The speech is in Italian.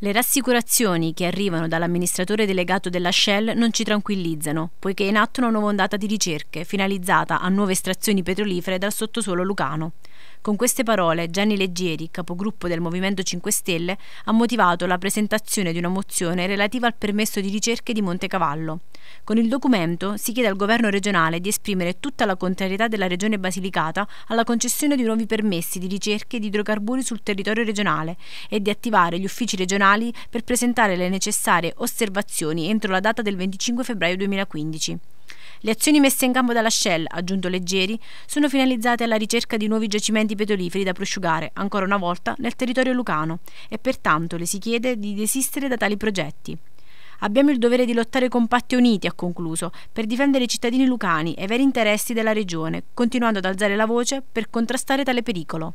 Le rassicurazioni che arrivano dall'amministratore delegato della Shell non ci tranquillizzano, poiché è in atto una nuova ondata di ricerche finalizzata a nuove estrazioni petrolifere dal sottosuolo lucano. Con queste parole Gianni Leggieri, capogruppo del Movimento 5 Stelle, ha motivato la presentazione di una mozione relativa al permesso di ricerche di Montecavallo. Con il documento si chiede al governo regionale di esprimere tutta la contrarietà della regione Basilicata alla concessione di nuovi permessi di ricerche di idrocarburi sul territorio regionale e di attivare gli uffici regionali per presentare le necessarie osservazioni entro la data del 25 febbraio 2015. Le azioni messe in campo dalla Shell, aggiunto Leggeri, sono finalizzate alla ricerca di nuovi giacimenti petroliferi da prosciugare, ancora una volta, nel territorio lucano e pertanto le si chiede di desistere da tali progetti. Abbiamo il dovere di lottare compatti e uniti, ha concluso, per difendere i cittadini lucani e i veri interessi della regione, continuando ad alzare la voce per contrastare tale pericolo.